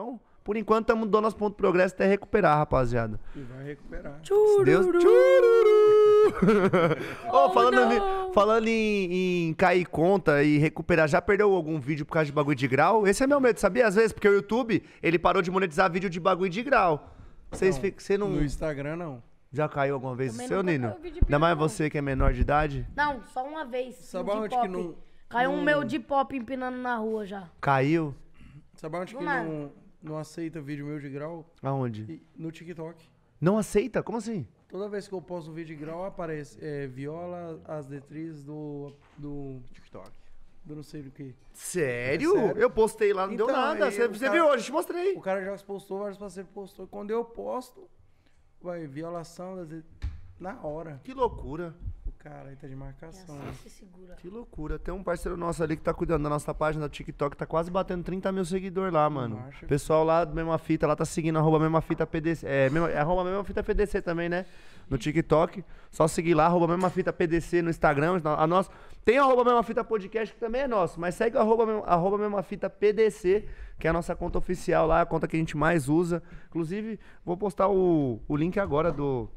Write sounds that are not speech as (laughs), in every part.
Então, por enquanto, estamos dando nosso ponto de progresso até recuperar, rapaziada. E vai recuperar. Tchururu. Deus... Tchururu. (laughs) oh, falando, em, falando em, em, cair conta e recuperar, já perdeu algum vídeo por causa de bagulho de grau? Esse é meu medo, sabia? Às vezes, porque o YouTube, ele parou de monetizar vídeo de bagulho de grau. Vocês você não... No Instagram, não. Já caiu alguma vez o seu, Nino? Ainda mais você que é menor de idade? Não, só uma vez. Sabe onde pop. que não... Caiu não... um meu de pop empinando na rua já. Caiu? Sabe onde não que não... É não aceita vídeo meu de grau. Aonde? E- No TikTok. Não aceita? Como assim? Toda vez que eu posto um vídeo de grau, aparece é, viola, as detrizes do, do. TikTok. do não sei do que. Sério? É sério? Eu postei lá, não deu então, nada. Você, você viu hoje, eu te mostrei. O cara já postou, vários parceiros postou. Quando eu posto, vai, violação das. na hora. Que loucura cara, aí tá de marcação. É assim, Que loucura. Tem um parceiro nosso ali que tá cuidando da nossa página do TikTok, tá quase batendo 30 mil seguidores lá, mano. Marcha. Pessoal lá do Mesma Fita, lá tá seguindo arroba Mesma Fita PDC. É, mesma, é arroba Mesma Fita PDC também, né? No TikTok. Só seguir lá, arroba Mesma Fita PDC no Instagram. A nossa, tem arroba Mesma Fita Podcast, que também é nosso, mas segue arroba, arroba Mesma Fita PDC, que é a nossa conta oficial lá, a conta que a gente mais usa. Inclusive, vou postar o, o link agora do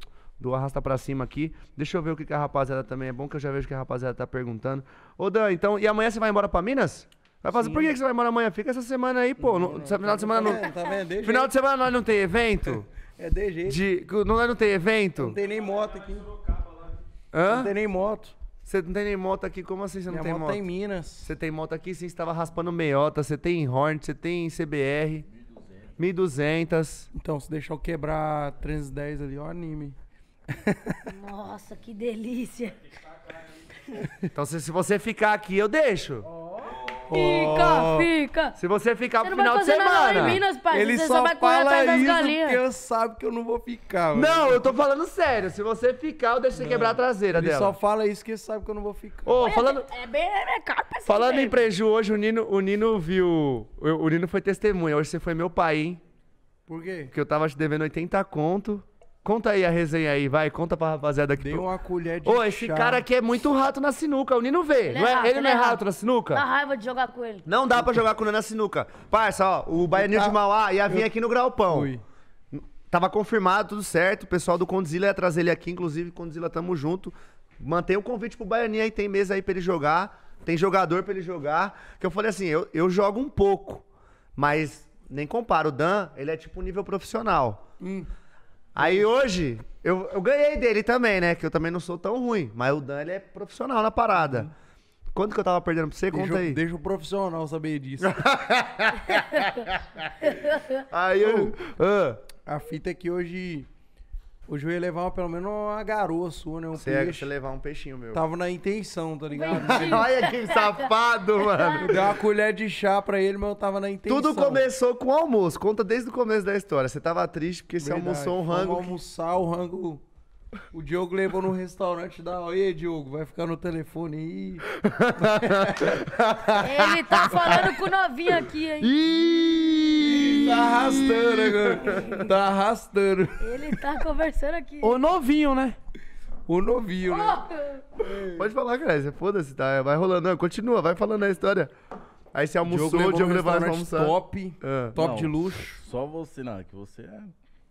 do arrasta para cima aqui. Deixa eu ver o que, que a rapaziada também é bom, que eu já vejo que a rapaziada tá perguntando. Ô Dan, então, e amanhã você vai embora para Minas? Vai fazer, por que, que você vai embora amanhã? Fica essa semana aí, pô. Não, não, final tá de semana tá não. Tá vendo, final de semana nós não tem evento? É de jeito. De, não, nós não tem evento? Não tem nem moto aqui. Hã? Não tem nem moto. Você não tem nem moto aqui? Como assim você não Minha tem moto? Tá moto? tem Minas. Você tem moto aqui? Sim, você tava raspando meiota, você tem Horn, você tem CBR. 1200. Então, se deixar eu quebrar 310 ali, ó, anime. Nossa, que delícia. Então, se, se você ficar aqui, eu deixo. Fica, fica. Se você ficar pro final de semana. Minas, pai. Ele você só, só vai correr atrás galinhas. Porque eu sabe que eu não vou ficar. Mano. Não, eu tô falando sério. Se você ficar, eu deixo você quebrar a traseira ele dela. Ele só fala isso que sabe que eu não vou ficar. oh, falando. É bem é minha assim Falando em preju, hoje o Nino, o Nino viu. O, o Nino foi testemunha. Hoje você foi meu pai, hein? Por quê? Porque eu tava te devendo 80 conto. Conta aí a resenha aí, vai, conta pra rapaziada aqui. Deu pro... uma colher de Ô, esse cara aqui é muito rato na sinuca, o Nino vê. Ele não é, é? rato, ele não é, é rato, rato na sinuca? Dá raiva de jogar com ele. Não dá pra jogar com ele na sinuca. Parça, ó, o Baianinho tá... de Mauá ia vir aqui no Graupão. Ui. Tava confirmado, tudo certo. O pessoal do Condzilla ia trazer ele aqui, inclusive, Condzilla, tamo junto. Mantém o convite pro Baianinha aí, tem mesa aí pra ele jogar. Tem jogador pra ele jogar. Que eu falei assim, eu, eu jogo um pouco, mas nem comparo. O Dan, ele é tipo nível profissional. Hum. Aí hoje, eu, eu ganhei dele também, né? Que eu também não sou tão ruim. Mas o Dan, ele é profissional na parada. Quanto que eu tava perdendo pra você? Conta deixa, aí. Deixa o profissional saber disso. (laughs) aí eu. A fita é que hoje o Ju ia levar pelo menos uma garoa sua, né? Um você peixe. Você levar um peixinho meu. Tava na intenção, tá ligado? (laughs) Olha que safado, (laughs) mano. Deu uma colher de chá pra ele, mas eu tava na intenção. Tudo começou com o almoço. Conta desde o começo da história. Você tava triste porque Verdade. você almoçou um rango. Vamos almoçar o rango. O Diogo levou no restaurante da. Ei, Diogo, vai ficar no telefone aí. (laughs) ele tá falando com o novinho aqui, hein? Ih! tá arrastando agora. Tá arrastando. Ele tá conversando aqui. O novinho, né? O novinho, né? Oh! Pode falar, Grécia. Foda-se, tá? Vai rolando. Não, continua, vai falando a história. Aí você almoçou, Diogo, Diogo levou pra almoçar. Top, ah. top Não, de luxo. Só você, não, é que você é.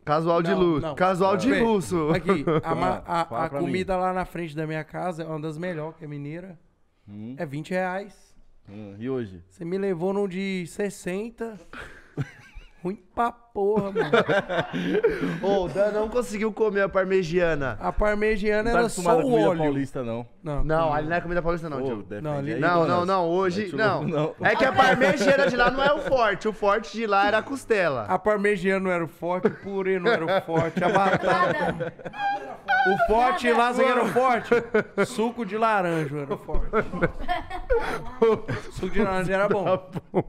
Casual de Não, luxo. não. Casual de luxo. Aqui, a, a- a mim. comida lá na frente da minha casa é uma das melhores, que é mineira. Hum. É 20 reais. Hum, E hoje? Você me levou num de 60. Ruim pra porra, mano. (laughs) Ô, o Dan não conseguiu comer a parmegiana. A parmegiana tá era só o óleo. paulista, não. Não, Não, ali não é comida paulista, não, Diogo. Não, ali- Não, não, não. Hoje, é não. É que a parmegiana de lá não é o forte. O forte de lá era a costela. A parmegiana não era o forte, o purê não era o forte, a batata. O ah, forte lá era o forte. Suco de laranja era o forte. Suco de laranja era bom. Tá suco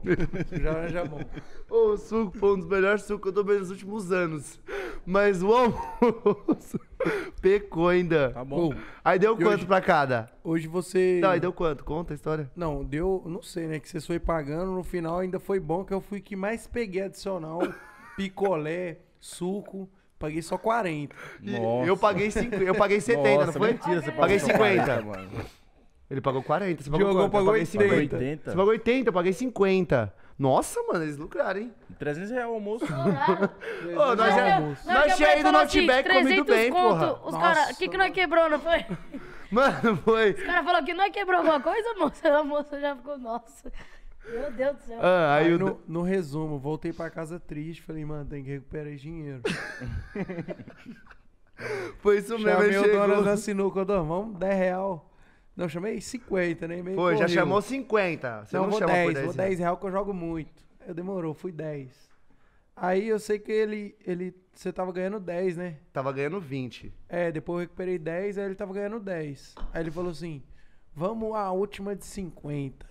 de laranja era é bom. O suco foi um dos melhores sucos que eu tomei nos últimos anos. Mas o almoço (laughs) pecou ainda. Tá bom. Aí deu quanto hoje- pra cada? Hoje você. Não, aí deu quanto? Conta a história. Não, deu. Não sei, né? Que vocês foi pagando. No final ainda foi bom, que eu fui que mais peguei adicional. (laughs) Picolé, suco. Paguei só 40. Nossa. Eu paguei, cinco, eu paguei 70, Nossa, não foi? Mentira, você paguei 50. 40, mano. Ele pagou 40, você pagou Diogo pagou eu paguei 50. 80. Você pagou 80, eu paguei 50. Nossa, mano, eles lucraram, hein? 300 reais o almoço. É? (laughs) Ô, nós é, nós tinha ido no assim, Outback assim, comido bem, conto, porra. Os caras, o que que nós quebrou, não foi? (laughs) Mano, foi. Os caras falaram que nós quebrou alguma coisa, moça. A moça já ficou, nossa. Meu Deus do céu. Ah, aí, aí no, no, resumo, voltei pra casa triste, falei, mano, tem que recuperar esse dinheiro. (laughs) Foi isso mesmo, Chamei o dono da sinuca, vamos, 10 real. Não, chamei 50, né? Meio Foi, corrido. já chamou 50. Você não, não vou chamou 10, por 10 vou 10 real que eu jogo muito. Eu demorou, fui 10. Aí eu sei que ele, ele. Você tava ganhando 10, né? Tava ganhando 20. É, depois eu recuperei 10, aí ele tava ganhando 10. Aí ele falou assim: vamos à última de 50.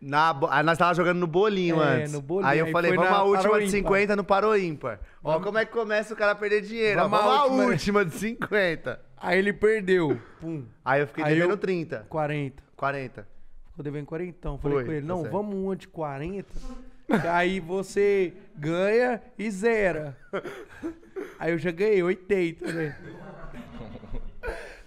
Na, nós tava jogando no bolinho é, antes. No bolinho. Aí eu Aí falei, vamos a última de 50 no parou ímpar. Ó, como é que começa o cara a perder dinheiro. Vamos, vamos a última, última de 50. Aí ele perdeu. Pum. Aí eu fiquei Aí devendo eu... 30. 40. 40. Ficou devendo 40. falei Foi, com ele, tá não, tá vamos uma de 40. (laughs) Aí você ganha e zera. (laughs) Aí eu já ganhei 80, né?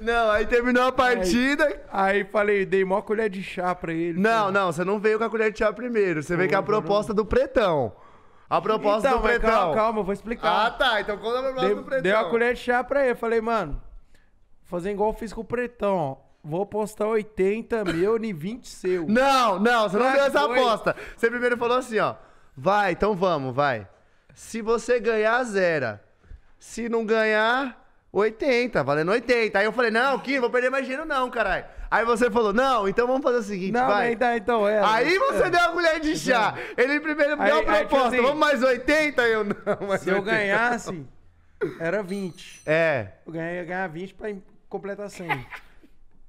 Não, aí terminou a partida. Aí, aí falei, dei mó colher de chá pra ele. Não, cara. não, você não veio com a colher de chá primeiro. Você veio com a proposta do pretão. A proposta então, do pretão. Calma, calma, eu vou explicar. Ah, tá. Então conta a proposta dei, do pretão. Dei uma colher de chá pra ele. Falei, mano, fazer igual eu fiz com o pretão, ó. Vou apostar 80 mil e 20 seu. (laughs) Não, não, você não deu essa aposta. Você primeiro falou assim, ó. Vai, então vamos, vai. Se você ganhar, zera. Se não ganhar, 80, valendo 80. Aí eu falei, não, Kim, vou perder mais dinheiro não, caralho. Aí você falou, não, então vamos fazer o seguinte, não, vai. Não, então é. Aí é. você é. deu a colher de chá. É. Ele primeiro aí, deu a é proposta, assim, vamos mais 80? Eu não, Se 80, eu ganhasse, não. era 20. É. Eu ganhei, eu ganhar 20 pra completar 100.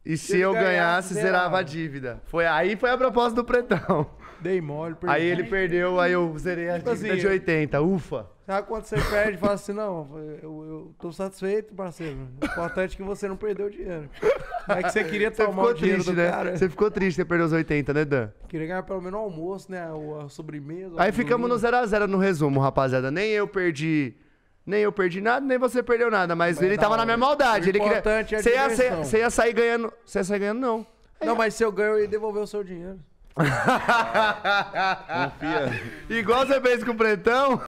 E se, se eu ganhasse, ganhasse zerava a dívida. Foi aí foi a proposta do pretão. Dei mole, perdi. Aí ele perdeu, aí eu zerei a tipo dívida tipo assim, de 80. Ufa. Sabe quando você perde e fala assim, não, eu, eu tô satisfeito, parceiro. O importante é que você não perdeu o dinheiro. É que você queria você tomar o dinheiro triste, do né? cara. Você ficou triste de perder os 80, né, Dan? Queria ganhar pelo menos o almoço, né? a sobremesa. Aí ficamos no 0x0 zero no resumo, rapaziada. Nem eu perdi... Nem eu perdi nada, nem você perdeu nada. Mas, mas ele tava na minha maldade. O ele queria. É você, ia, você, ia sair ganhando. Você ia sair ganhando, não. Aí, não, mas se eu ganho, eu ia devolver o seu dinheiro. (laughs) Confia. Igual você fez com o Pretão.